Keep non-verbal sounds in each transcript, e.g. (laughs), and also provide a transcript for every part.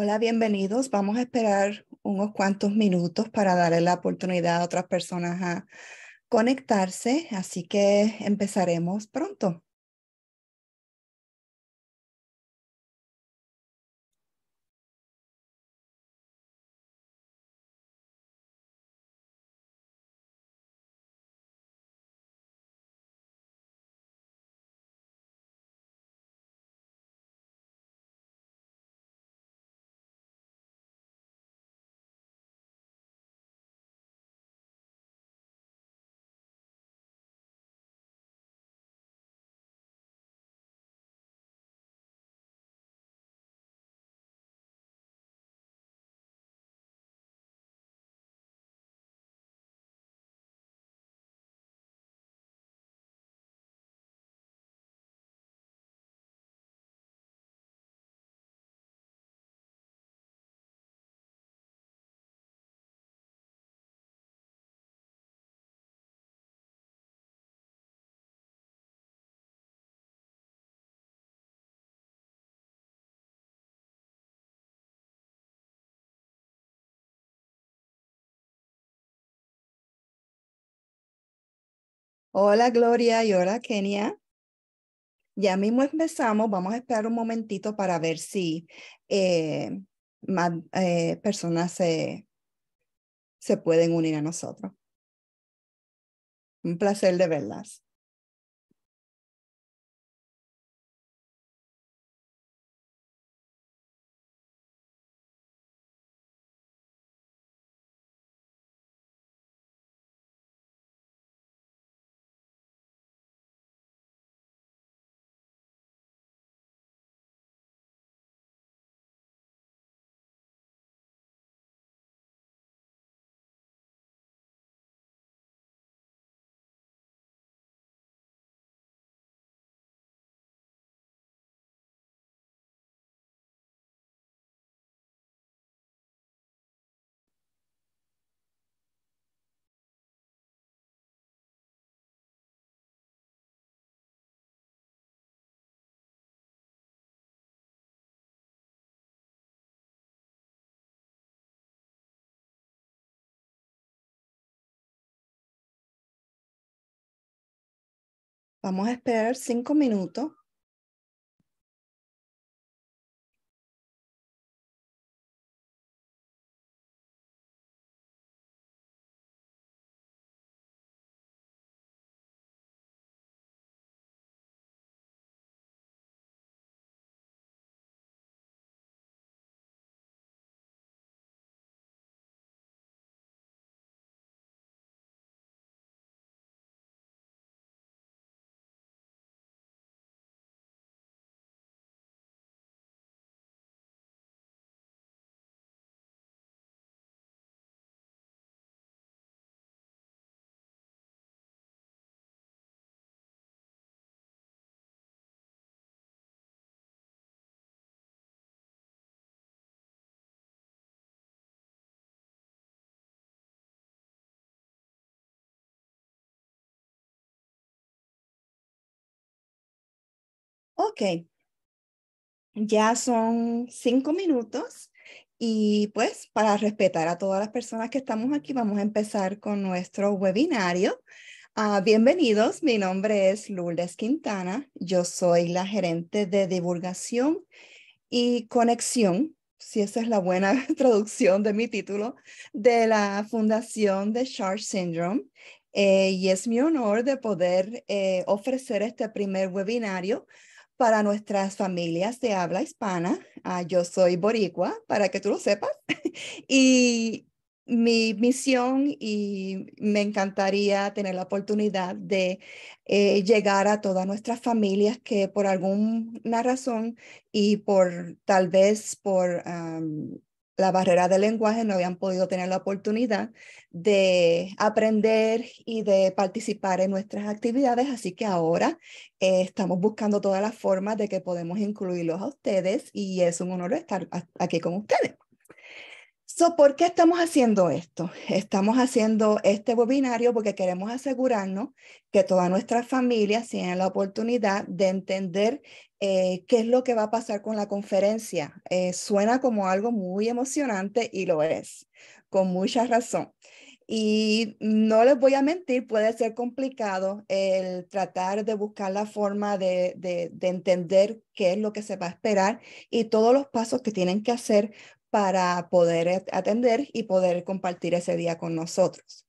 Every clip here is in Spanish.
Hola, bienvenidos. Vamos a esperar unos cuantos minutos para darle la oportunidad a otras personas a conectarse, así que empezaremos pronto. Hola Gloria y hola Kenia. Ya mismo empezamos, vamos a esperar un momentito para ver si eh, más eh, personas se pueden unir a nosotros. Un placer de verlas. Vamos a esperar cinco minutos Ok, ya son cinco minutos y pues para respetar a todas las personas que estamos aquí, vamos a empezar con nuestro webinario. Ah, bienvenidos, mi nombre es Lourdes Quintana, yo soy la gerente de divulgación y conexión, si esa es la buena (laughs) traducción de mi título, de la Fundación de Charge Syndrome. Eh, y es mi honor de poder eh, ofrecer este primer webinario para nuestras familias de habla hispana. Ah, yo soy boricua, para que tú lo sepas. (laughs) y mi misión y me encantaría tener la oportunidad de eh, llegar a todas nuestras familias que por alguna razón y por tal vez por la barrera de lenguaje no habían podido tener la oportunidad de aprender y de participar en nuestras actividades, así que ahora eh, estamos buscando todas las formas de que podemos incluirlos a ustedes y es un honor estar aquí con ustedes. So, ¿Por qué estamos haciendo esto? Estamos haciendo este webinario porque queremos asegurarnos que todas nuestras familias tienen la oportunidad de entender eh, qué es lo que va a pasar con la conferencia. Eh, suena como algo muy emocionante y lo es, con mucha razón. Y no les voy a mentir, puede ser complicado el tratar de buscar la forma de, de entender qué es lo que se va a esperar y todos los pasos que tienen que hacer para poder atender y poder compartir ese día con nosotros.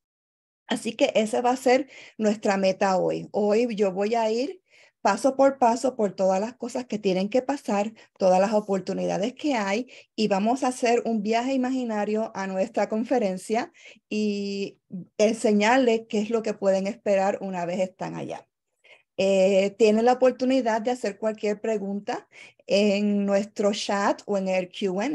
Así que esa va a ser nuestra meta hoy. Hoy yo voy a ir paso por paso por todas las cosas que tienen que pasar, todas las oportunidades que hay y vamos a hacer un viaje imaginario a nuestra conferencia y enseñarles qué es lo que pueden esperar una vez están allá. Eh, tienen la oportunidad de hacer cualquier pregunta en nuestro chat o en el QA.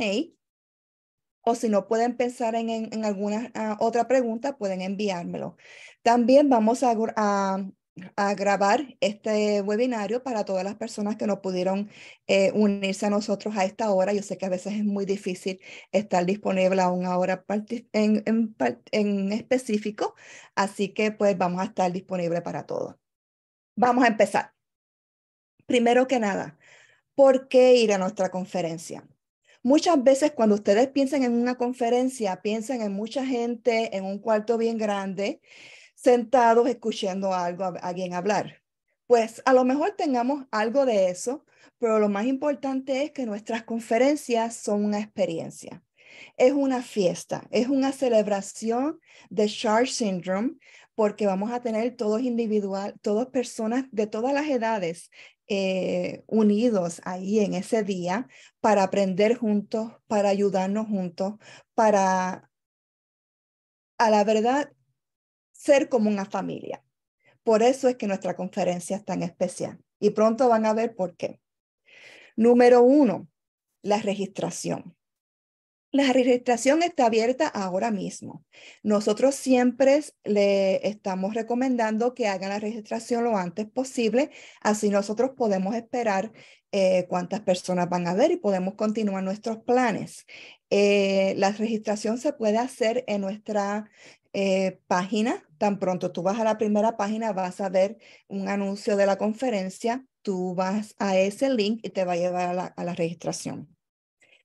O si no pueden pensar en, alguna ah, otra pregunta, pueden enviármelo. También vamos a a grabar este webinario para todas las personas que no pudieron eh, unirse a nosotros a esta hora. Yo sé que a veces es muy difícil estar disponible a una hora en, específico, así que pues vamos a estar disponible para todos. Vamos a empezar. Primero que nada, ¿por qué ir a nuestra conferencia? Muchas veces cuando ustedes piensan en una conferencia, piensan en mucha gente, en un cuarto bien grande, sentados escuchando algo, a alguien hablar. Pues a lo mejor tengamos algo de eso, pero lo más importante es que nuestras conferencias son una experiencia. Es una fiesta, es una celebración de Charge Syndrome, porque vamos a tener todos individual, todas personas de todas las edades eh, unidos ahí en ese día para aprender juntos, para ayudarnos juntos, para, a la verdad, ser como una familia. Por eso es que nuestra conferencia es tan especial y pronto van a ver por qué. Número uno, la registración. La registración está abierta ahora mismo. Nosotros siempre le estamos recomendando que hagan la registración lo antes posible, así nosotros podemos esperar eh, cuántas personas van a ver y podemos continuar nuestros planes. Eh, la registración se puede hacer en nuestra eh, página Tan pronto tú vas a la primera página, vas a ver un anuncio de la conferencia, tú vas a ese link y te va a llevar a la, a la registración.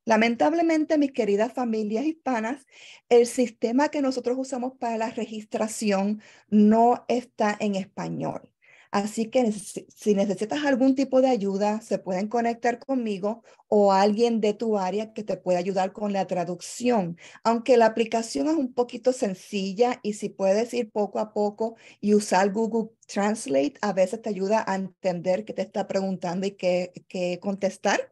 Lamentablemente, mis queridas familias hispanas, el sistema que nosotros usamos para la registración no está en español. Así que si necesitas algún tipo de ayuda, se pueden conectar conmigo o alguien de tu área que te pueda ayudar con la traducción. Aunque la aplicación es un poquito sencilla y si puedes ir poco a poco y usar Google Translate, a veces te ayuda a entender qué te está preguntando y qué, qué contestar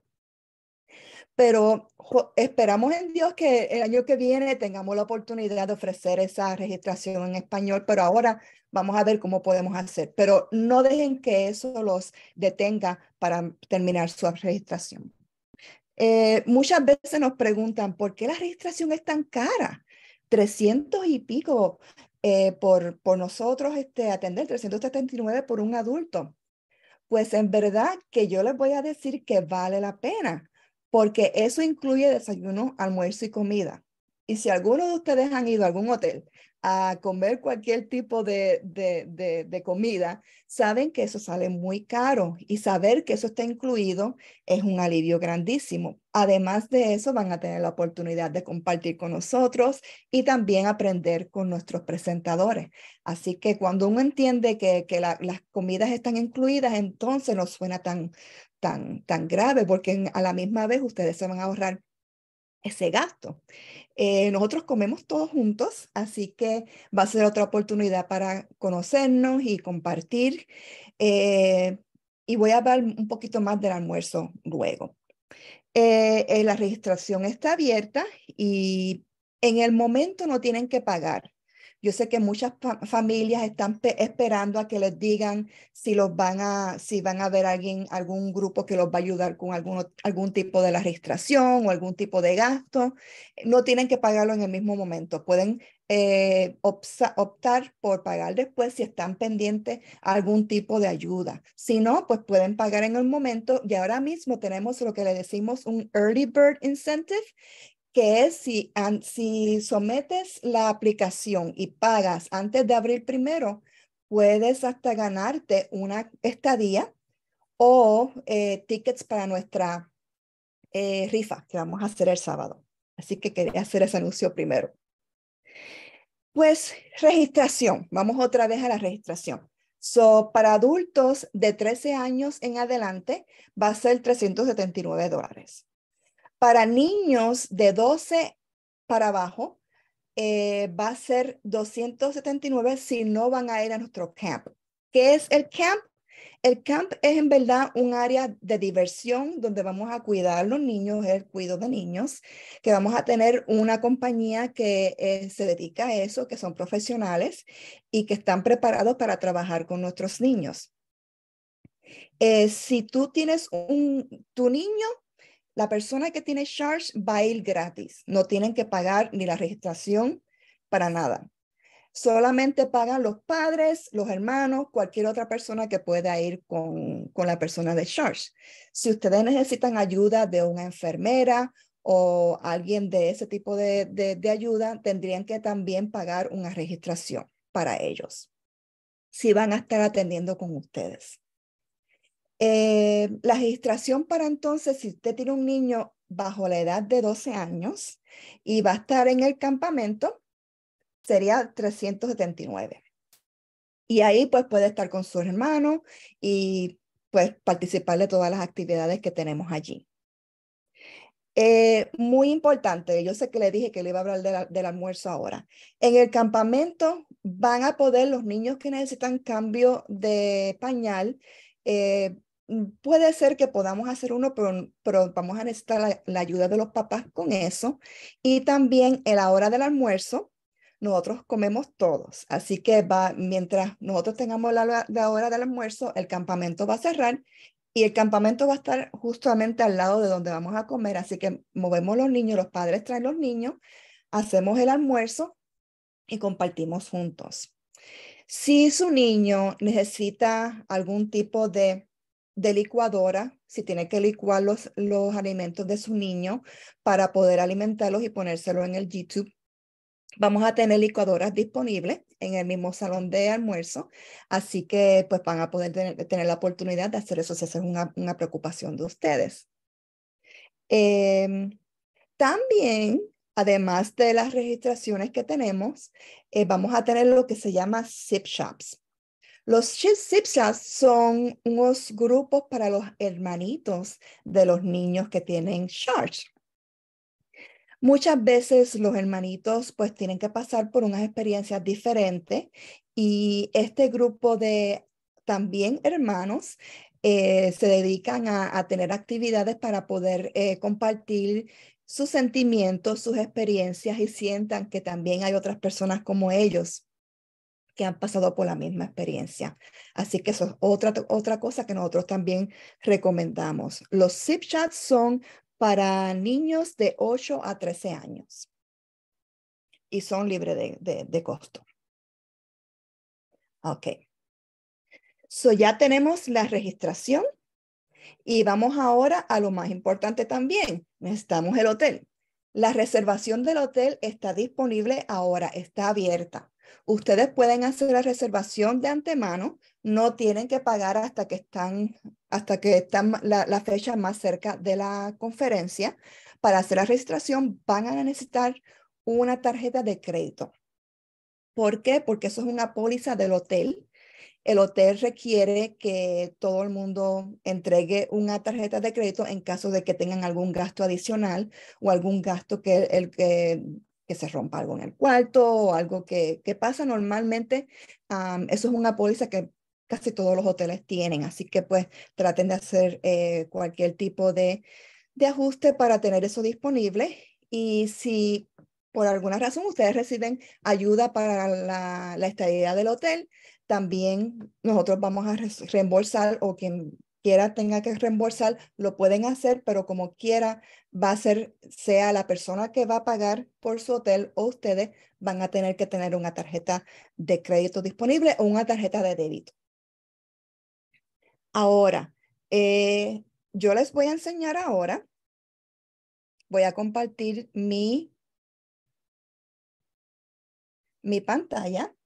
pero esperamos en Dios que el año que viene tengamos la oportunidad de ofrecer esa registración en español, pero ahora vamos a ver cómo podemos hacer. Pero no dejen que eso los detenga para terminar su registración. Eh, muchas veces nos preguntan, ¿por qué la registración es tan cara? 300 y pico eh, por, nosotros este, atender, 379 por un adulto. Pues en verdad que yo les voy a decir que vale la pena porque eso incluye desayuno, almuerzo y comida. Y si alguno de ustedes han ido a algún hotel a comer cualquier tipo de, comida, saben que eso sale muy caro y saber que eso está incluido es un alivio grandísimo. Además de eso, van a tener la oportunidad de compartir con nosotros y también aprender con nuestros presentadores. Así que cuando uno entiende que, las comidas están incluidas, entonces no suena tan, tan, tan grave, porque a la misma vez ustedes se van a ahorrar ese gasto. Eh, nosotros comemos todos juntos, así que va a ser otra oportunidad para conocernos y compartir. Eh, y voy a hablar un poquito más del almuerzo luego. Eh, la registración está abierta y en el momento no tienen que pagar. Yo sé que muchas familias están esperando a que les digan si los van a, si van a ver alguien, algún grupo que los va a ayudar con algún tipo de la registración o algún tipo de gasto. No tienen que pagarlo en el mismo momento. Pueden eh, optar por pagar después si están pendientes a algún tipo de ayuda. Si no, pues pueden pagar en el momento y ahora mismo tenemos lo que le decimos un early bird incentive, que es si, si sometes la aplicación y pagas antes de abril primero, puedes hasta ganarte una estadía o eh, tickets para nuestra eh, rifa que vamos a hacer el sábado. Así que quería hacer ese anuncio primero. Pues registración. Vamos otra vez a la registración. So, para adultos de 13 años en adelante va a ser 379 dólares. Para niños de 12 para abajo, eh, va a ser 279 si no van a ir a nuestro camp. ¿Qué es el camp? El camp es en verdad un área de diversión donde vamos a cuidar a los niños, el cuidado de niños, que vamos a tener una compañía que eh, se dedica a eso, que son profesionales y que están preparados para trabajar con nuestros niños. Eh, si tú tienes un, tu niño la persona que tiene Charge va a ir gratis. No tienen que pagar ni la registración para nada. Solamente pagan los padres, los hermanos, cualquier otra persona que pueda ir con, la persona de Charge. Si ustedes necesitan ayuda de una enfermera o alguien de ese tipo de ayuda, tendrían que también pagar una registración para ellos si van a estar atendiendo con ustedes. Eh, la registración para entonces, si usted tiene un niño bajo la edad de 12 años y va a estar en el campamento, sería 379. Y ahí pues puede estar con su hermano y pues participar de todas las actividades que tenemos allí. Eh, muy importante, yo sé que le dije que le iba a hablar del almuerzo ahora. En el campamento van a poder los niños que necesitan cambio de pañal eh, Mm, puede ser que podamos hacer uno, pero, vamos a necesitar la, ayuda de los papás con eso. Y también en la hora del almuerzo, nosotros comemos todos. Así que va, mientras nosotros tengamos la hora del almuerzo, el campamento va a cerrar y el campamento va a estar justamente al lado de donde vamos a comer. Así que movemos los niños, los padres traen los niños, hacemos el almuerzo y compartimos juntos. Si su niño necesita algún tipo de de licuadora, si tiene que licuar los, los alimentos de su niño para poder alimentarlos y ponérselo en el YouTube. Vamos a tener licuadoras disponibles en el mismo salón de almuerzo, así que pues van a poder tener, la oportunidad de hacer eso si es una, preocupación de ustedes. Em, también, además de las registraciones que tenemos, eh, vamos a tener lo que se llama SIP Shops. Los Chipsipsas son unos grupos para los hermanitos de los niños que tienen Charge. Muchas veces los hermanitos pues tienen que pasar por unas experiencias diferentes y este grupo de también hermanos eh, se dedican a, tener actividades para poder eh, compartir sus sentimientos, sus experiencias y sientan que también hay otras personas como ellos que han pasado por la misma experiencia. Así que eso es otra, cosa que nosotros también recomendamos. Los zip chats son para niños de 8 a 13 años y son libres de, costo. Ok. So ya tenemos la registración y vamos ahora a lo más importante también. Necesitamos el hotel. La reservación del hotel está disponible ahora, está abierta. Ustedes pueden hacer la reservación de antemano, no tienen que pagar hasta que están, hasta que están la, fecha más cerca de la conferencia. Para hacer la registración van a necesitar una tarjeta de crédito. ¿Por qué? Porque eso es una póliza del hotel. El hotel requiere que todo el mundo entregue una tarjeta de crédito en caso de que tengan algún gasto adicional o algún gasto que el, que que se rompa algo en el cuarto o algo que, que pasa normalmente. eso es una póliza que casi todos los hoteles tienen, así que pues traten de hacer eh, cualquier tipo de, ajuste para tener eso disponible. Y si por alguna razón ustedes reciben ayuda para la, la estadía del hotel, también nosotros vamos a reembolsar o quien quiera tenga que reembolsar, lo pueden hacer, pero como quiera, va a ser, sea la persona que va a pagar por su hotel o ustedes van a tener que tener una tarjeta de crédito disponible o una tarjeta de débito. Ahora, eh, yo les voy a enseñar ahora, voy a compartir mi, mi pantalla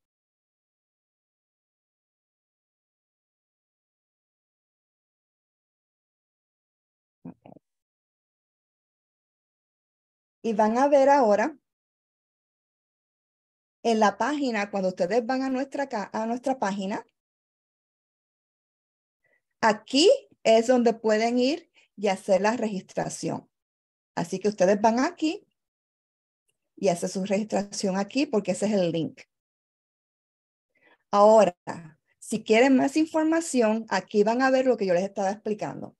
Y van a ver ahora en la página, cuando ustedes van a nuestra, a nuestra página, aquí es donde pueden ir y hacer la registración. Así que ustedes van aquí y hacen su registración aquí porque ese es el link. Ahora, si quieren más información, aquí van a ver lo que yo les estaba explicando.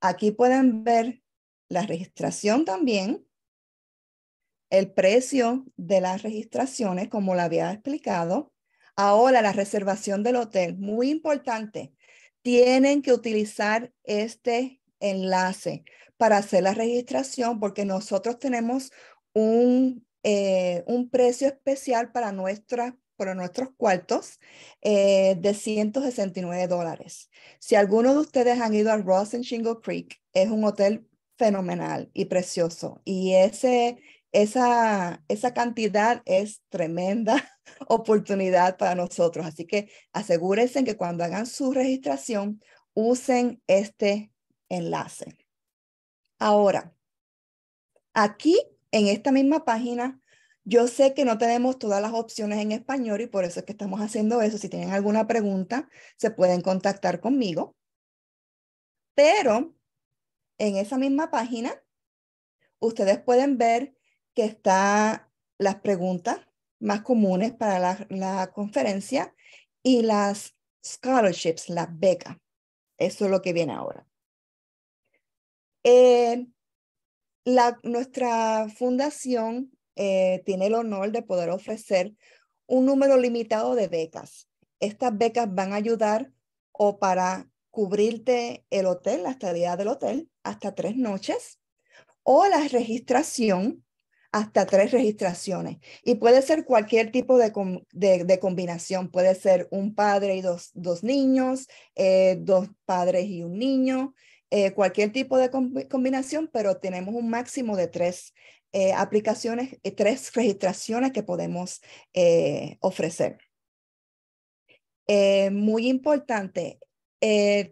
Aquí pueden ver la registración también el precio de las registraciones, como lo había explicado. Ahora, la reservación del hotel, muy importante, tienen que utilizar este enlace para hacer la registración porque nosotros tenemos un, eh, un precio especial para, nuestra, para nuestros cuartos eh, de 169 dólares. Si alguno de ustedes han ido a Ross and Shingle Creek, es un hotel fenomenal y precioso. Y ese esa, cantidad es tremenda (laughs) oportunidad para nosotros. Así que asegúrense que cuando hagan su registración usen este enlace. Ahora, aquí en esta misma página, yo sé que no tenemos todas las opciones en español y por eso es que estamos haciendo eso. Si tienen alguna pregunta, se pueden contactar conmigo. Pero en esa misma página, ustedes pueden ver que está las preguntas más comunes para la, conferencia y las scholarships, las becas. Eso es lo que viene ahora. Eh, nuestra fundación eh, tiene el honor de poder ofrecer un número limitado de becas. Estas becas van a ayudar o para cubrirte el hotel, la estadía del hotel, hasta tres noches, o la registración hasta tres registraciones. Y puede ser cualquier tipo de, combinación. Puede ser un padre y dos, dos niños, eh, dos padres y un niño, eh, cualquier tipo de combinación, pero tenemos un máximo de tres eh, aplicaciones aplicaciones, tres registraciones que podemos ofrecer. muy importante,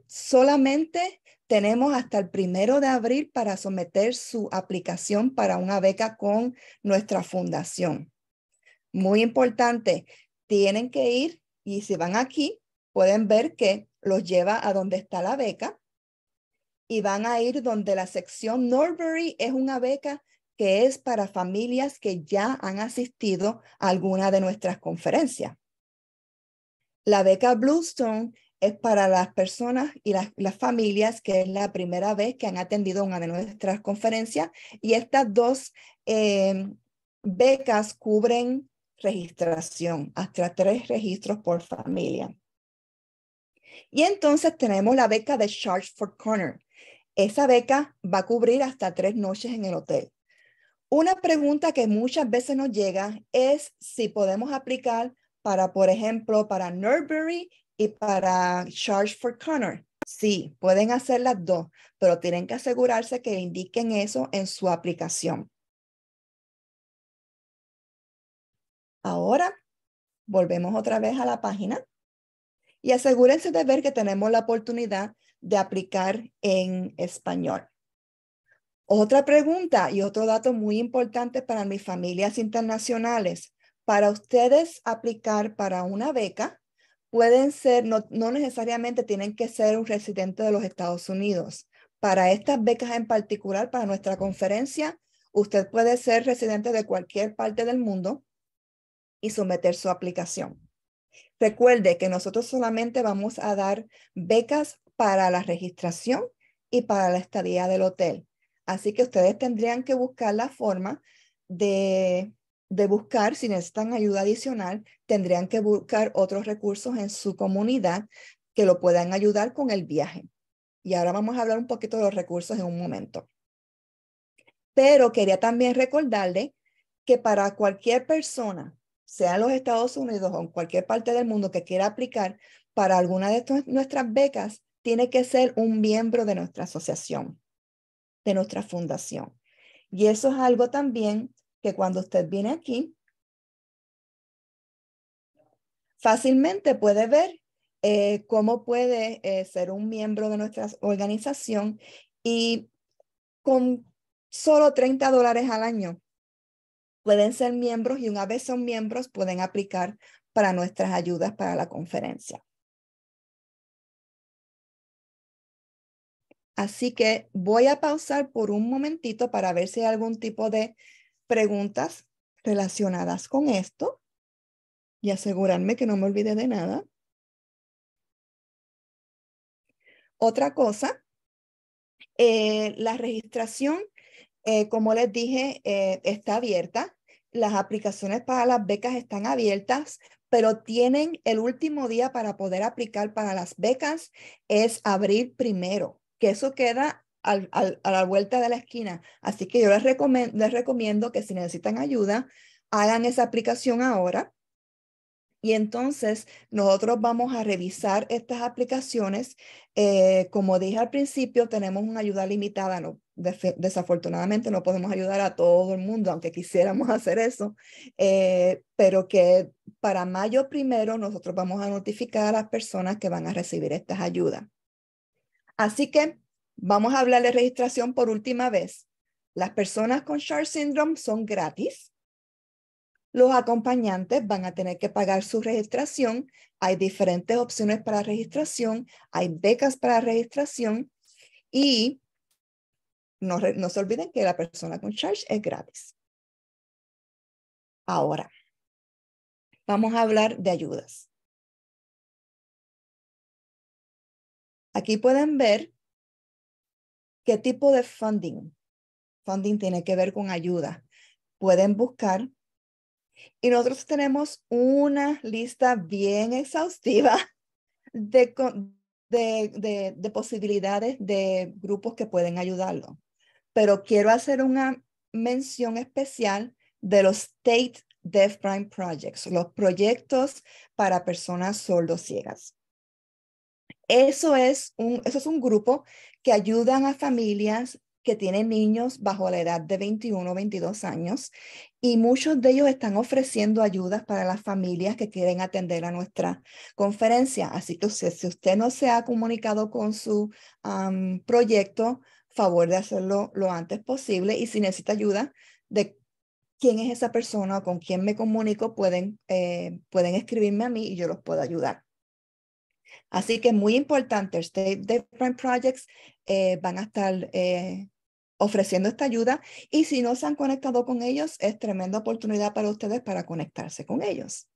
solamente tenemos hasta el primero de abril para someter su aplicación para una beca con nuestra fundación. Muy importante, tienen que ir y si van aquí, pueden ver que los lleva a donde está la beca y van a ir donde la sección Norbury es una beca que es para familias que ya han asistido a alguna de nuestras conferencias. La beca Bluestone es para las personas y las, las, familias, que es la primera vez que han atendido una de nuestras conferencias. Y estas dos em, becas cubren registración, hasta tres registros por familia. Y entonces tenemos la beca de Charge for Corner. Esa beca va a cubrir hasta tres noches en el hotel. Una pregunta que muchas veces nos llega es si podemos aplicar para, por ejemplo, para Nurbury y para Charge for Connor. Sí, pueden hacer las dos, pero tienen que asegurarse que indiquen eso en su aplicación. Ahora, volvemos otra vez a la página y asegúrense de ver que tenemos la oportunidad de aplicar en español. Otra pregunta y otro dato muy importante para mis familias internacionales. Para ustedes aplicar para una beca, pueden ser, no, no, necesariamente tienen que ser un residente de los Estados Unidos. Para estas becas en particular, para nuestra conferencia, usted puede ser residente de cualquier parte del mundo y someter su aplicación. Recuerde que nosotros solamente vamos a dar becas para la registración y para la estadía del hotel. Así que ustedes tendrían que buscar la forma de de buscar, si necesitan ayuda adicional, tendrían que buscar otros recursos en su comunidad que lo puedan ayudar con el viaje. Y ahora vamos a hablar un poquito de los recursos en un momento. Pero quería también recordarle que para cualquier persona, sea en los Estados Unidos o en cualquier parte del mundo que quiera aplicar para alguna de nuestras becas, tiene que ser un miembro de nuestra asociación, de nuestra fundación. Y eso es algo también que cuando usted viene aquí, fácilmente puede ver eh, cómo puede eh, ser un miembro de nuestra organización y con solo 30 dólares al año pueden ser miembros y una vez son miembros pueden aplicar para nuestras ayudas para la conferencia. Así que voy a pausar por un momentito para ver si hay algún tipo de preguntas relacionadas con esto y asegurarme que no me olvide de nada. Otra cosa, eh, la registración, eh, como les dije, eh, está abierta. Las aplicaciones para las becas están abiertas, pero tienen el último día para poder aplicar para las becas es abril primero, que eso queda a la vuelta de la esquina. Así que yo les, les recomiendo que si necesitan ayuda, hagan esa aplicación ahora. Y entonces nosotros vamos a revisar estas aplicaciones. Eh, como dije al principio, tenemos una ayuda limitada. No, desafortunadamente no podemos ayudar a todo el mundo, aunque quisiéramos (laughs) hacer eso. Eh, pero que para mayo primero nosotros vamos a notificar a las personas que van a recibir estas ayudas. Así que Vamos a hablar de registración por última vez. Las personas con Sharp Syndrome son gratis. Los acompañantes van a tener que pagar su registración. Hay diferentes opciones para registración. Hay becas para registración. Y no, no se olviden que la persona con charge es gratis. Ahora, vamos a hablar de ayudas. Aquí pueden ver ¿Qué tipo de funding? Funding tiene que ver con ayuda. Pueden buscar. Y nosotros tenemos una lista bien exhaustiva (laughs) de, de, de, posibilidades de grupos que pueden ayudarlo. Pero quiero hacer una mención especial de los State Deaf Prime Projects, los proyectos para personas sordociegas. Eso es un, eso es un grupo que ayudan a familias que tienen niños bajo la edad de 21 o 22 años y muchos de ellos están ofreciendo ayudas para las familias que quieren atender a nuestra conferencia. Así que si, usted no se ha comunicado con su proyecto, favor de hacerlo lo antes posible y si necesita ayuda de quién es esa persona o con quién me comunico, pueden, eh, pueden escribirme a mí y yo los puedo ayudar. Así que es muy importante, State different Projects eh, van a estar eh, ofreciendo esta ayuda y si no se han conectado con ellos, es tremenda oportunidad para ustedes para conectarse con ellos.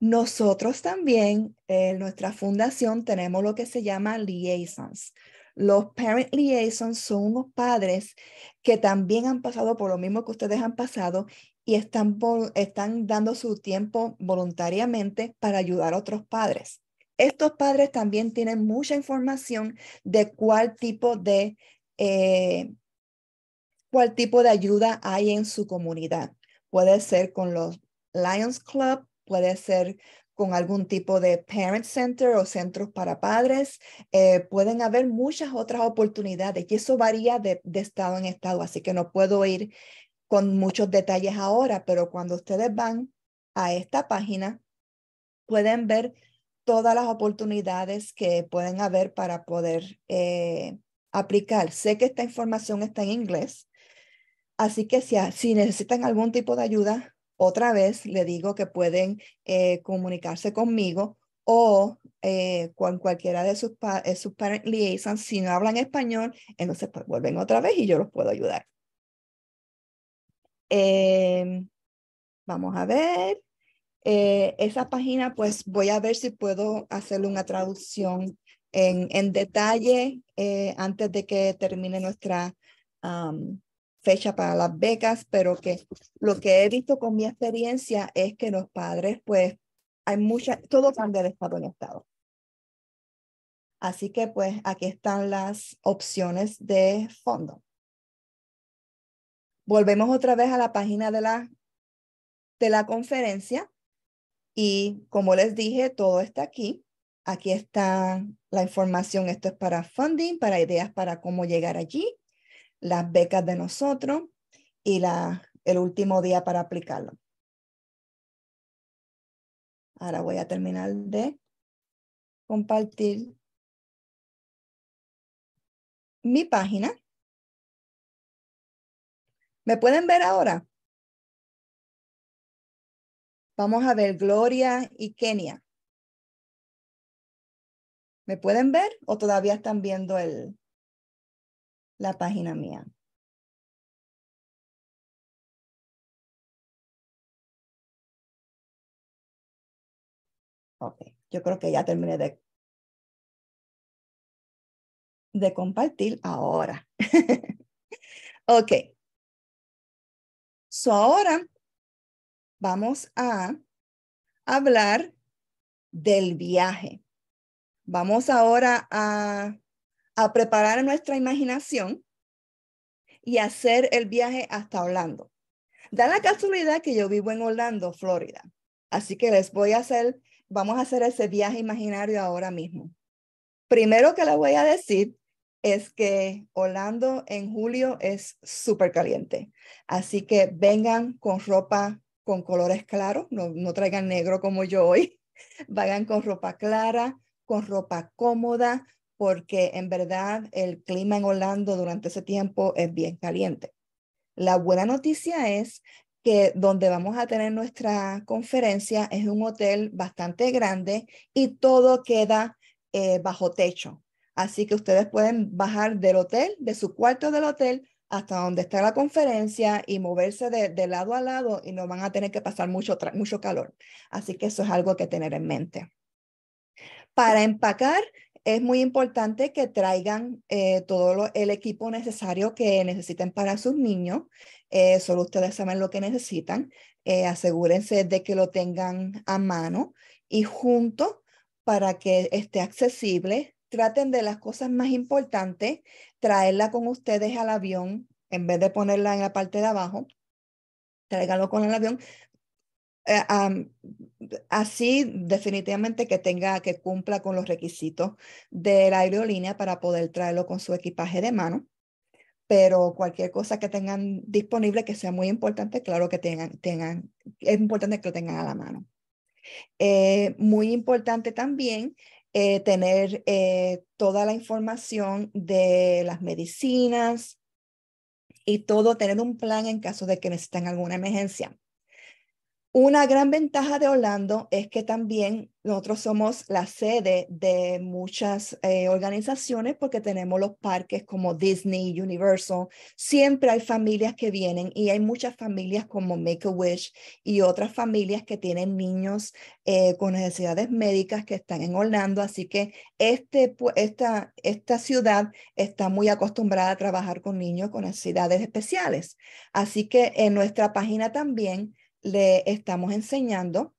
Nosotros también, eh, en nuestra fundación, tenemos lo que se llama liaisons. Los parent liaisons son unos padres que también han pasado por lo mismo que ustedes han pasado y están dando su tiempo voluntariamente para ayudar a otros padres estos padres también tienen mucha información de cuál tipo de, eh, cuál tipo de ayuda hay en su comunidad. Puede ser con los Lions Club, puede ser con algún tipo de parent center o centros para padres. Eh, pueden haber muchas otras oportunidades y eso varía de, estado en estado, así que no puedo ir con muchos detalles ahora, pero cuando ustedes van a esta página, pueden ver todas las oportunidades que pueden haber para poder eh, aplicar. Sé que esta información está en inglés, así que si, si necesitan algún tipo de ayuda, otra vez le digo que pueden eh, comunicarse conmigo o eh, con cualquiera de sus, sus parent Si no hablan español, entonces pues, vuelven otra vez y yo los puedo ayudar. Em, vamos a ver. Eh, esa página, pues voy a ver si puedo hacerle una traducción en, detalle eh, antes de que termine nuestra fecha para las becas, pero que lo que he visto con mi experiencia es que los padres, pues hay mucha, todo cambia de estado en estado. Así que pues aquí están las opciones de fondo. Volvemos otra vez a la página de la, de la conferencia y como les dije, todo está aquí. Aquí está la información. Esto es para funding, para ideas para cómo llegar allí, las becas de nosotros y el último día para aplicarlo. Ahora voy a terminar de compartir mi página. ¿Me pueden ver ahora? Vamos a ver Gloria y Kenia. ¿Me pueden ver o todavía están viendo el, la página mía? Ok, yo creo que ya terminé de, de compartir ahora. (laughs) ok. So ahora vamos a hablar del viaje. Vamos ahora a, preparar nuestra imaginación y hacer el viaje hasta Orlando. Da la casualidad que yo vivo en Orlando, Florida. Así que les voy a hacer, vamos a hacer ese viaje imaginario ahora mismo. Primero que les voy a decir es que Orlando en julio es súper caliente. Así que vengan con ropa con colores claros, no, traigan negro como yo hoy, (laughs) vayan con ropa clara, con ropa cómoda, porque en verdad el clima en Orlando durante ese tiempo es bien caliente. La buena noticia es que donde vamos a tener nuestra conferencia es un hotel bastante grande y todo queda eh, bajo techo. Así que ustedes pueden bajar del hotel, de su cuarto del hotel, hasta donde está la conferencia y moverse de, lado a lado y no van a tener que pasar mucho, mucho calor. Así que eso es algo que tener en mente. Para empacar, es muy importante que traigan eh, todo el equipo necesario que necesiten para sus niños. Eh, solo ustedes saben lo que necesitan. Eh, asegúrense de que lo tengan a mano y junto para que esté accesible. Traten de las cosas más importantes traerla con ustedes al avión, en vez de ponerla en la parte de abajo, tráigalo con el avión. Eh, así definitivamente que tenga, que cumpla con los requisitos de la aerolínea para poder traerlo con su equipaje de mano pero cualquier cosa que tengan disponible que sea muy importante, claro que tengan, tengan es importante que lo tengan a la mano. Eh, muy importante también eh, tener eh, toda la información de las medicinas y todo, tener un plan en caso de que necesiten alguna emergencia. Una gran ventaja de Orlando es que también nosotros somos la sede de muchas eh, organizaciones porque tenemos los parques como Disney, Universal. Siempre hay familias que vienen y hay muchas familias como Make a Wish y otras familias que tienen niños eh, con necesidades médicas que están en Orlando. Así que este, esta, esta ciudad está muy acostumbrada a trabajar con niños con necesidades especiales. Así que en nuestra página también le estamos enseñando.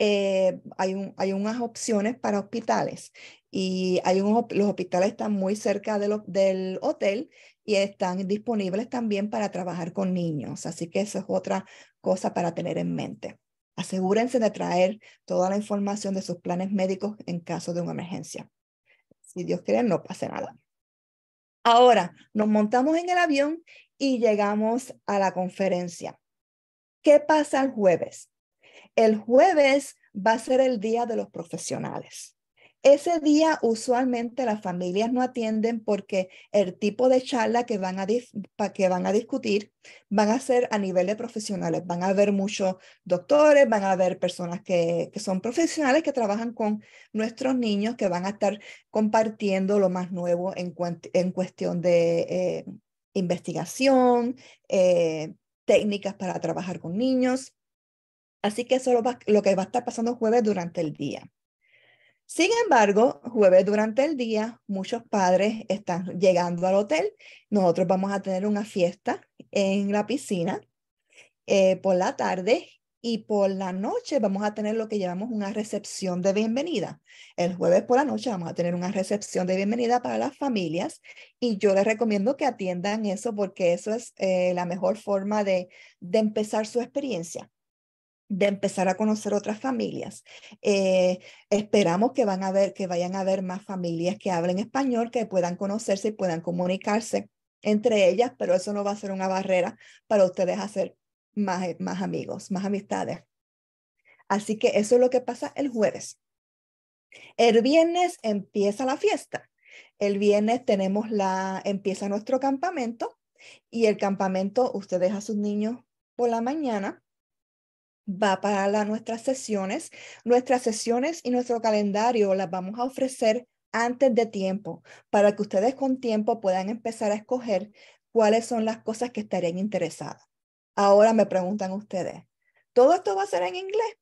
Eh, hay, hay unas opciones para hospitales y hay los hospitales están muy cerca del hotel y están disponibles también para trabajar con niños. Así que eso es otra cosa para tener en mente. Asegúrense de traer toda la información de sus planes médicos en caso de una emergencia. Si Dios quiere, no pase nada. Ahora, nos montamos en el avión y llegamos a la conferencia. ¿Qué pasa el jueves? El jueves va a ser el día de los profesionales. Ese día usualmente las familias no atienden porque el tipo de charla que van a, que van a discutir van a ser a nivel de profesionales. Van a haber muchos doctores, van a haber personas que, son profesionales que trabajan con nuestros niños que van a estar compartiendo lo más nuevo en, cuestión de eh, investigación, eh, técnicas para trabajar con niños. Así que eso es lo que va a estar pasando jueves durante el día. Sin embargo, jueves durante el día, muchos padres están llegando al hotel. Nosotros vamos a tener una fiesta en la piscina eh, por la tarde y por la noche vamos a tener lo que llamamos una recepción de bienvenida. El jueves por la noche vamos a tener una recepción de bienvenida para las familias y yo les recomiendo que atiendan eso porque eso es eh, la mejor forma de, empezar su experiencia de empezar a conocer otras familias. Eh, esperamos que, van a ver, que vayan a haber más familias que hablen español, que puedan conocerse y puedan comunicarse entre ellas, pero eso no va a ser una barrera para ustedes hacer más, amigos, más amistades. Así que eso es lo que pasa el jueves. El viernes empieza la fiesta. El viernes tenemos la, empieza nuestro campamento y el campamento, ustedes a sus niños por la mañana, va para las nuestras sesiones. Nuestras sesiones y nuestro calendario las vamos a ofrecer antes de tiempo para que ustedes con tiempo puedan empezar a escoger cuáles son las cosas que estarían interesadas. Ahora me preguntan ustedes, ¿todo esto va a ser en inglés?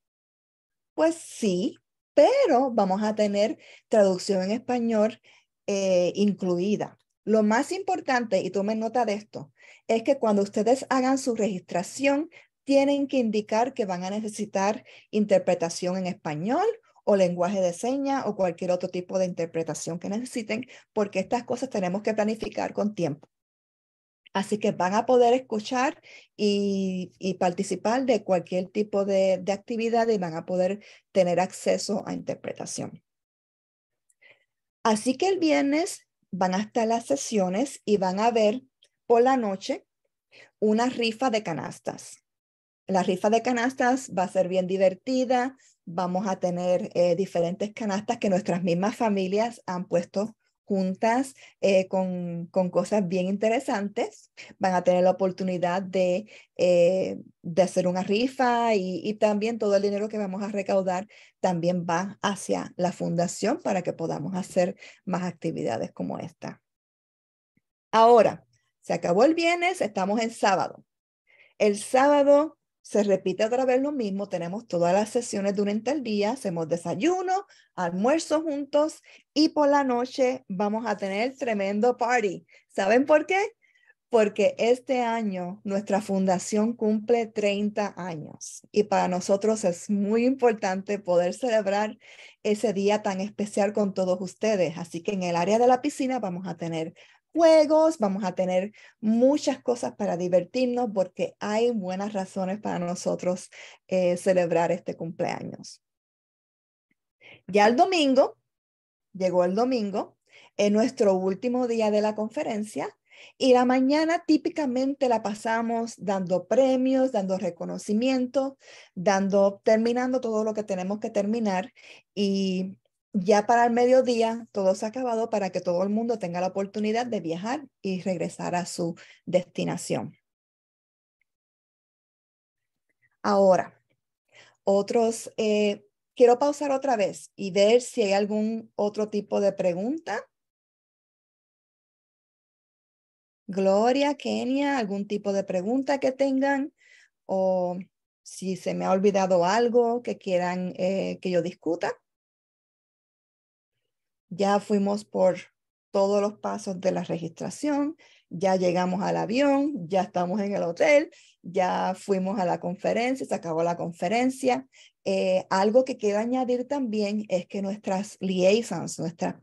Pues sí, pero vamos a tener traducción en español eh, incluida. Lo más importante, y tomen nota de esto, es que cuando ustedes hagan su registración, tienen que indicar que van a necesitar interpretación en español o lenguaje de señas o cualquier otro tipo de interpretación que necesiten, porque estas cosas tenemos que planificar con tiempo. Así que van a poder escuchar y, participar de cualquier tipo de, actividad y van a poder tener acceso a interpretación. Así que el viernes van a estar las sesiones y van a ver por la noche una rifa de canastas. La rifa de canastas va a ser bien divertida. Vamos a tener eh, diferentes canastas que nuestras mismas familias han puesto juntas eh, con, cosas bien interesantes. Van a tener la oportunidad eh, de, hacer una rifa y, y, también todo el dinero que vamos a recaudar también va hacia la fundación para que podamos hacer más actividades como esta. Ahora, se acabó el viernes, estamos en sábado. El sábado se repite otra vez lo mismo, tenemos todas las sesiones durante el día, hacemos desayuno, almuerzo juntos y por la noche vamos a tener tremendo party. ¿Saben por qué? Porque este año nuestra fundación cumple 30 años y para nosotros es muy importante poder celebrar ese día tan especial con todos ustedes. Así que en el área de la piscina vamos a tener juegos, vamos a tener muchas cosas para divertirnos porque hay buenas razones para nosotros eh, celebrar este cumpleaños. Ya el domingo, llegó el domingo, en nuestro último día de la conferencia, y la mañana típicamente la pasamos dando premios, dando reconocimiento, dando, terminando todo lo que tenemos que terminar y ya para el mediodía todo se ha acabado para que todo el mundo tenga la oportunidad de viajar y regresar a su destinación. Ahora, otros, eh, quiero pausar otra vez y ver si hay algún otro tipo de pregunta. Gloria, Kenia, algún tipo de pregunta que tengan o si se me ha olvidado algo que quieran eh, que yo discuta ya fuimos por todos los pasos de la registración, ya llegamos al avión, ya estamos en el hotel, ya fuimos a la conferencia, se acabó la conferencia. Eh, algo que quiero añadir también es que nuestras liaisons, nuestras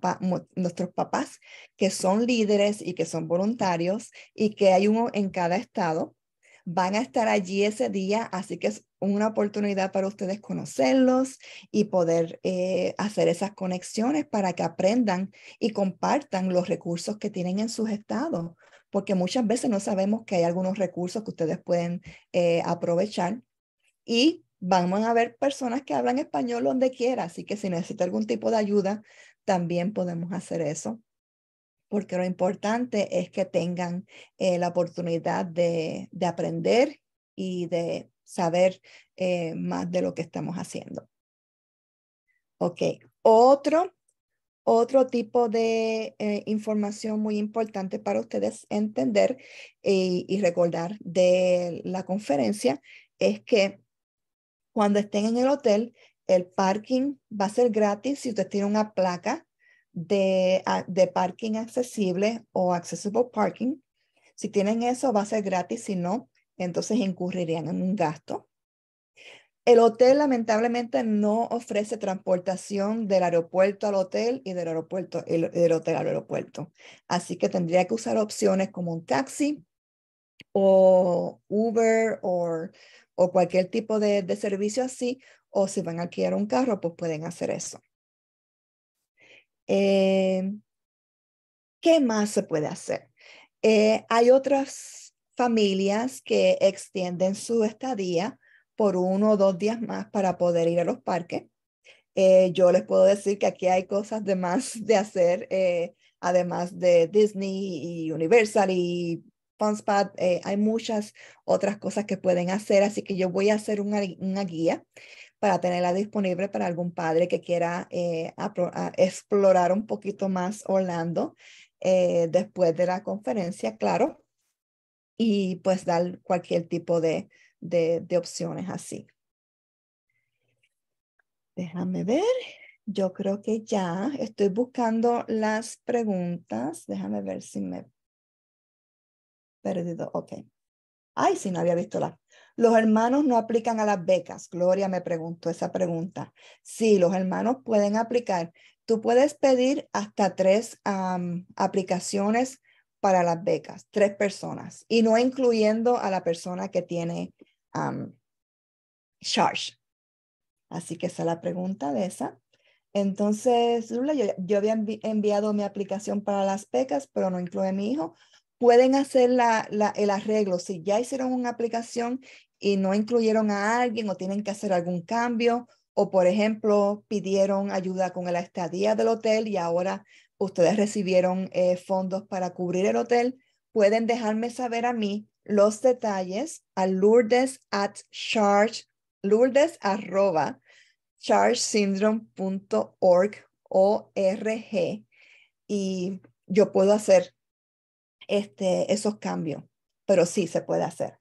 nuestros papás que son líderes y que son voluntarios y que hay uno en cada estado, van a estar allí ese día, así que es una oportunidad para ustedes conocerlos y poder eh, hacer esas conexiones para que aprendan y compartan los recursos que tienen en sus estados, porque muchas veces no sabemos que hay algunos recursos que ustedes pueden eh, aprovechar y van a ver personas que hablan español donde quiera, así que si necesita algún tipo de ayuda, también podemos hacer eso porque lo importante es que tengan eh, la oportunidad de, aprender y de saber eh, más de lo que estamos haciendo. Ok, otro, tipo de eh, información muy importante para ustedes entender y, y recordar de la conferencia es que cuando estén en el hotel, el parking va a ser gratis si usted tiene una placa de, de parking accesible o accessible parking. Si tienen eso, va a ser gratis. Si no, entonces incurrirían en un gasto. El hotel lamentablemente no ofrece transportación del aeropuerto al hotel y del aeropuerto del hotel al aeropuerto. Así que tendría que usar opciones como un taxi o Uber o, o cualquier tipo de, de servicio así. O si van a alquilar un carro, pues pueden hacer eso. Eh, ¿Qué más se puede hacer? Eh, hay otras familias que extienden su estadía por uno o dos días más para poder ir a los parques. Eh, yo les puedo decir que aquí hay cosas de más (laughs) de hacer, además de Disney y Universal y Funspot, hay muchas otras cosas que pueden hacer, así que yo voy a hacer una guía para tenerla disponible para algún padre que quiera eh, explorar un poquito más Orlando eh, después de la conferencia, claro, y pues dar cualquier tipo de, opciones así. Déjame ver. Yo creo que ya estoy buscando las preguntas. Déjame ver si me he perdido. Ok. Ay, si no había visto las los hermanos no aplican a las becas. Gloria me preguntó esa pregunta. Sí, los hermanos pueden aplicar. Tú puedes pedir hasta tres aplicaciones para las becas, tres personas, y no incluyendo a la persona que tiene charge. Así que esa es la pregunta de esa. Entonces, yo, yo había enviado mi aplicación para las becas, pero no incluye a mi hijo pueden hacer la, el arreglo. Si ya hicieron una aplicación y no incluyeron a alguien o tienen que hacer algún cambio, o por ejemplo pidieron ayuda con la estadía del hotel y ahora ustedes recibieron eh, fondos para cubrir el hotel, pueden dejarme saber a mí los detalles a Lourdes at charge, Lourdes arroba chargesyndrome.org o y yo puedo hacer este, esos cambios, pero sí se puede hacer.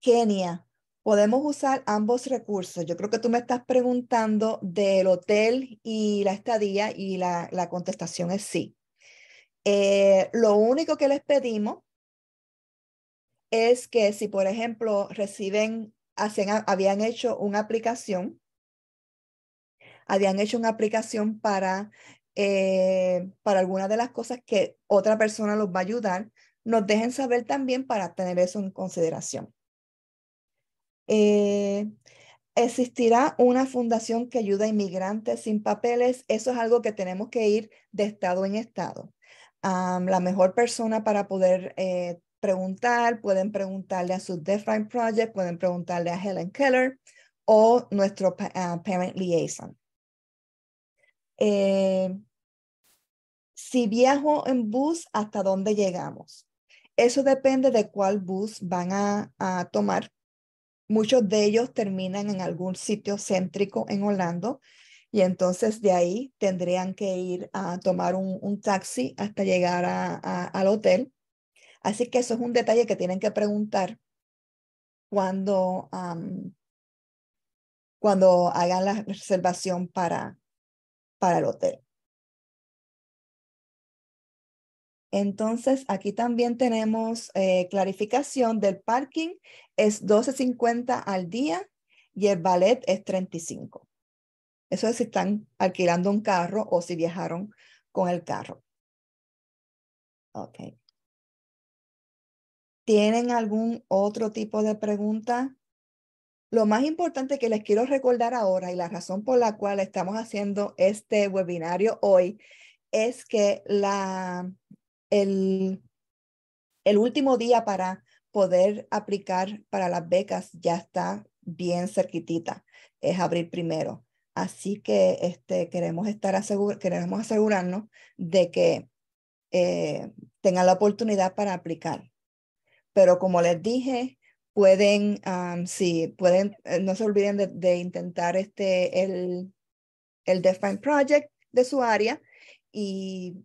Kenia, podemos usar ambos recursos. Yo creo que tú me estás preguntando del hotel y la estadía y la, contestación es sí. Eh, lo único que les pedimos es que si, por ejemplo, reciben, habían hecho una aplicación, habían hecho una aplicación para eh, para algunas de las cosas que otra persona los va a ayudar, nos dejen saber también para tener eso en consideración. Eh, ¿Existirá una fundación que ayuda a inmigrantes sin papeles? Eso es algo que tenemos que ir de estado en estado. la mejor persona para poder eh, preguntar, pueden preguntarle a su Define Project, pueden preguntarle a Helen Keller o nuestro ah, Parent Liaison. Eh, si viajo en bus, ¿hasta dónde llegamos? Eso depende de cuál bus van a, tomar. Muchos de ellos terminan en algún sitio céntrico en Orlando y entonces de ahí tendrían que ir a tomar un, taxi hasta llegar al hotel. Así que eso es un detalle que tienen que preguntar cuando, cuando hagan la reservación para, para el hotel. Entonces, aquí también tenemos eh, clarificación del parking es 12.50 al día y el ballet es 35. Eso es si están alquilando un carro o si viajaron con el carro. Ok. ¿Tienen algún otro tipo de pregunta? Lo más importante que les quiero recordar ahora y la razón por la cual estamos haciendo este webinario hoy es que el, último día para poder aplicar para las becas ya está bien cerquitita, es abril primero. Así que este, queremos, estar queremos asegurarnos de que eh, tengan la oportunidad para aplicar. Pero como les dije, pueden, sí, pueden, eh, no se olviden de, intentar este, el, el Define Project de su área y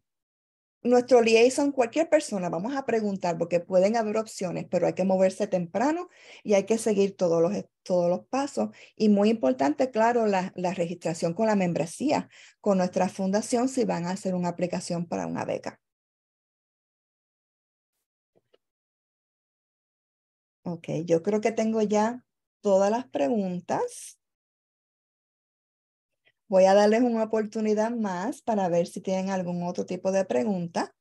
nuestro liaison, cualquier persona, vamos a preguntar porque pueden haber opciones, pero hay que moverse temprano y hay que seguir todos los, todos los pasos. Y muy importante, claro, la registración con la membresía, con nuestra fundación, si van a hacer una aplicación para una beca. Ok, yo creo que tengo ya todas las preguntas. Voy a darles una oportunidad más para ver si tienen algún otro tipo de pregunta.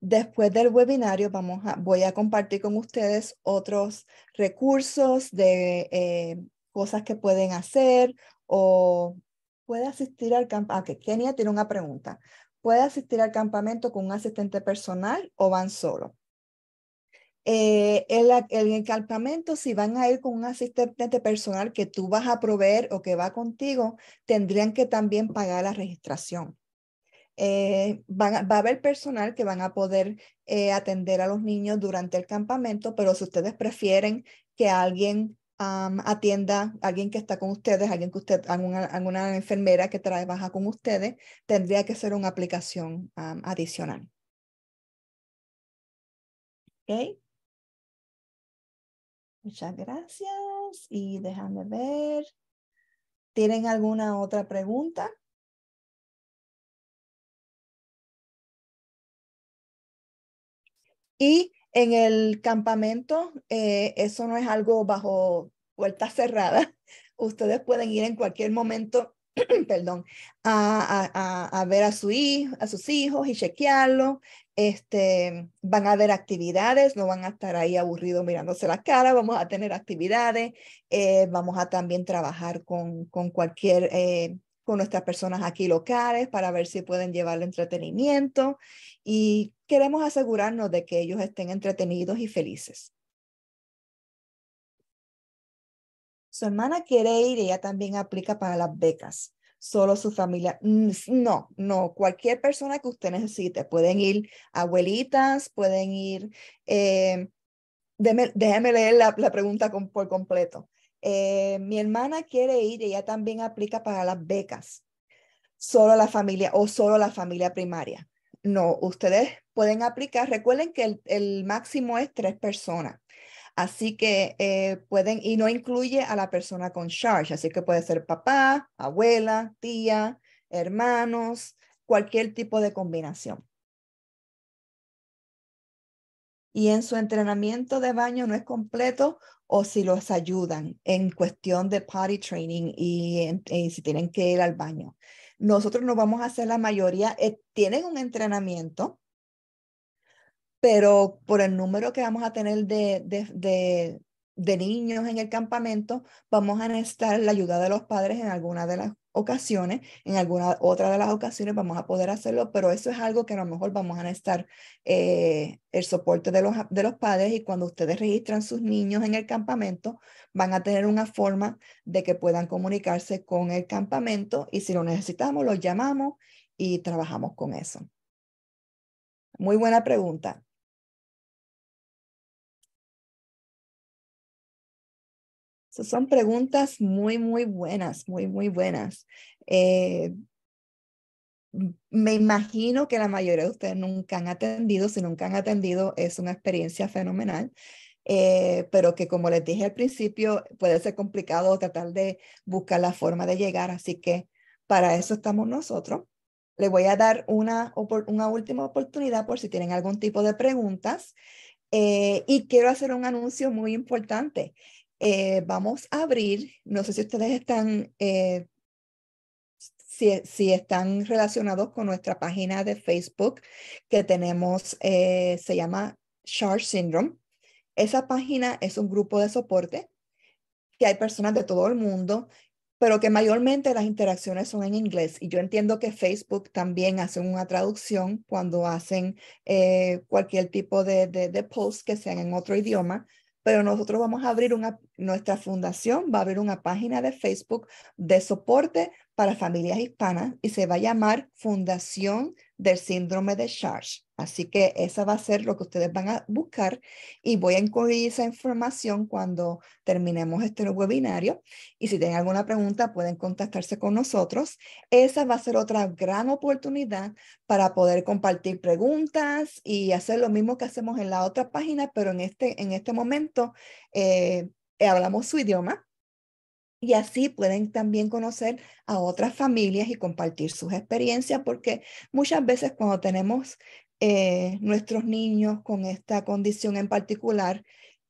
Después del webinario vamos a, voy a compartir con ustedes otros recursos de eh, cosas que pueden hacer o puede asistir al campamento. Ah, Kenia tiene una pregunta. ¿Puede asistir al campamento con un asistente personal o van solo? Eh, el, el, si van a ir con un asistente personal que tú vas a proveer o que va contigo, tendrían que también pagar la registración. Eh, va a haber personal que van a poder eh, atender a los niños durante el campamento, pero si ustedes prefieren que alguien atienda, alguien que está con ustedes, alguien que usted, alguna, enfermera que trabaja con ustedes, tendría que ser una aplicación adicional. Muchas gracias y déjame ver. ¿Tienen alguna otra pregunta? Y en el campamento, eh, eso no es algo bajo puerta cerrada. (laughs) Ustedes pueden ir en cualquier momento, (clears throat) perdón, a, ver a, su, a sus hijos y chequearlo. Este, van a haber actividades, no van a estar ahí aburridos mirándose la cara. vamos a tener actividades, eh, vamos a también trabajar con, con cualquier, eh, con nuestras personas aquí locales para ver si pueden llevarle entretenimiento y queremos asegurarnos de que ellos estén entretenidos y felices. Su hermana quiere ir y ella también aplica para las becas solo su familia. Mm, no, no, cualquier persona que usted necesite. Pueden ir abuelitas, pueden ir... Eh, déjeme, leer la, pregunta por completo. Eh, mi hermana quiere ir y ella también aplica para las becas. Solo la familia o solo la familia primaria. No, ustedes pueden aplicar. Recuerden que el, el máximo es tres personas. Así que eh, pueden, y no incluye a la persona con charge, así que puede ser papá, abuela, tía, hermanos, cualquier tipo de combinación. Y en su entrenamiento de baño no es completo o si los ayudan en cuestión de party training y, si tienen que ir al baño. Nosotros no vamos a hacer la mayoría, eh, tienen un entrenamiento, pero por el número que vamos a tener de, niños en el campamento, vamos a necesitar la ayuda de los padres en alguna de las ocasiones, en alguna otra de las ocasiones vamos a poder hacerlo, pero eso es algo que a lo mejor vamos a necesitar eh, el soporte de los, de los padres y cuando ustedes registran sus niños en el campamento, van a tener una forma de que puedan comunicarse con el campamento y si lo necesitamos, los llamamos y trabajamos con eso. Muy buena pregunta. son preguntas muy, muy buenas, muy, muy buenas. Eh, me imagino que la mayoría de ustedes nunca han atendido, si nunca han atendido es una experiencia fenomenal, eh, pero que como les dije al principio puede ser complicado tratar de buscar la forma de llegar, así que para eso estamos nosotros. Le voy a dar una, una última oportunidad por si tienen algún tipo de preguntas. Eh, y quiero hacer un anuncio muy importante. Eh, vamos a abrir, no sé si ustedes están, eh, si, están relacionados con nuestra página de Facebook que tenemos, eh, se llama Charge Syndrome. Esa página es un grupo de soporte que hay personas de todo el mundo, pero que mayormente las interacciones son en inglés. Y yo entiendo que Facebook también hace una traducción cuando hacen cualquier tipo de, de post que sean en otro idioma pero nosotros vamos a abrir una, nuestra fundación va a abrir una página de Facebook de soporte para familias hispanas y se va a llamar Fundación del Síndrome de Charge. Así que esa va a ser lo que ustedes van a buscar y voy a incluir esa información cuando terminemos este webinario. Y si tienen alguna pregunta, pueden contactarse con nosotros. Esa va a ser otra gran oportunidad para poder compartir preguntas y hacer lo mismo que hacemos en la otra página, pero en este, en este momento eh, hablamos su idioma. Y así pueden también conocer a otras familias y compartir sus experiencias, porque muchas veces cuando tenemos eh, nuestros niños con esta condición en particular,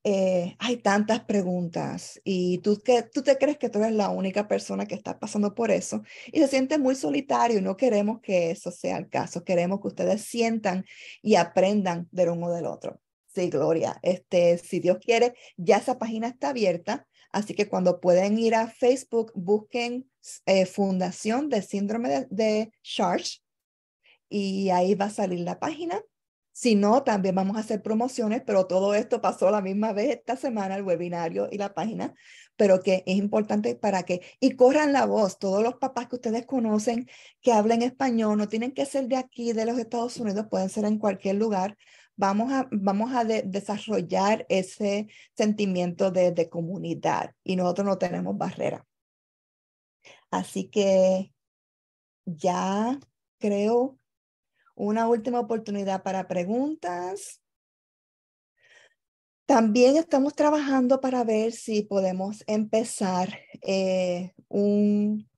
eh, hay tantas preguntas y tú, tú te crees que tú eres la única persona que está pasando por eso y se siente muy solitario y no queremos que eso sea el caso, queremos que ustedes sientan y aprendan del uno del otro. Sí, Gloria, este, si Dios quiere, ya esa página está abierta, así que cuando pueden ir a Facebook, busquen eh, Fundación de Síndrome de, de y ahí va a salir la página. Si no, también vamos a hacer promociones, pero todo esto pasó la misma vez esta semana, el webinario y la página, pero que es importante para que, y corran la voz, todos los papás que ustedes conocen que hablen español, no tienen que ser de aquí, de los Estados Unidos, pueden ser en cualquier lugar. Vamos a, vamos a desarrollar ese sentimiento de, de comunidad y nosotros no tenemos barrera. Así que ya creo una última oportunidad para preguntas. También estamos trabajando para ver si podemos empezar eh, un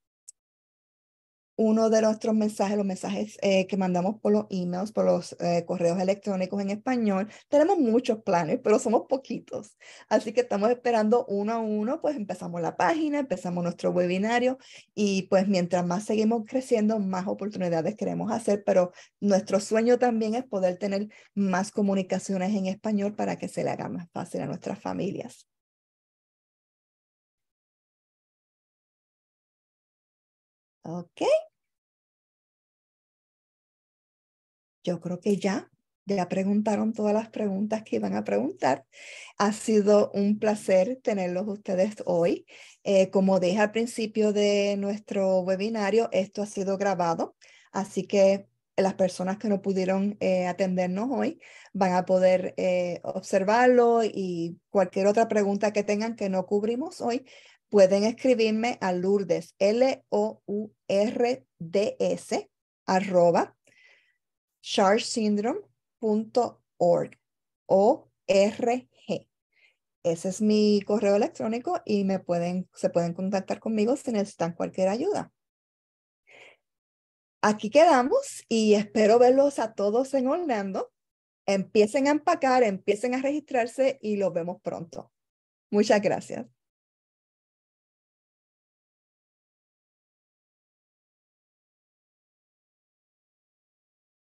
uno de nuestros mensajes, los mensajes eh, que mandamos por los emails, por los eh, correos electrónicos en español. Tenemos muchos planes, pero somos poquitos. Así que estamos esperando uno a uno, pues empezamos la página, empezamos nuestro webinario y pues mientras más seguimos creciendo, más oportunidades queremos hacer, pero nuestro sueño también es poder tener más comunicaciones en español para que se le haga más fácil a nuestras familias. Ok. Yo creo que ya, ya preguntaron todas las preguntas que iban a preguntar. Ha sido un placer tenerlos ustedes hoy. Eh, como dije al principio de nuestro webinario, esto ha sido grabado, así que las personas que no pudieron eh, atendernos hoy van a poder eh, observarlo y cualquier otra pregunta que tengan que no cubrimos hoy, pueden escribirme a Lourdes, L-O-U-R-D-S, arroba, chargesyndrome.org, O-R-G. Ese es mi correo electrónico y me pueden, se pueden contactar conmigo si necesitan cualquier ayuda. Aquí quedamos y espero verlos a todos en Orlando. Empiecen a empacar, empiecen a registrarse y los vemos pronto. Muchas gracias.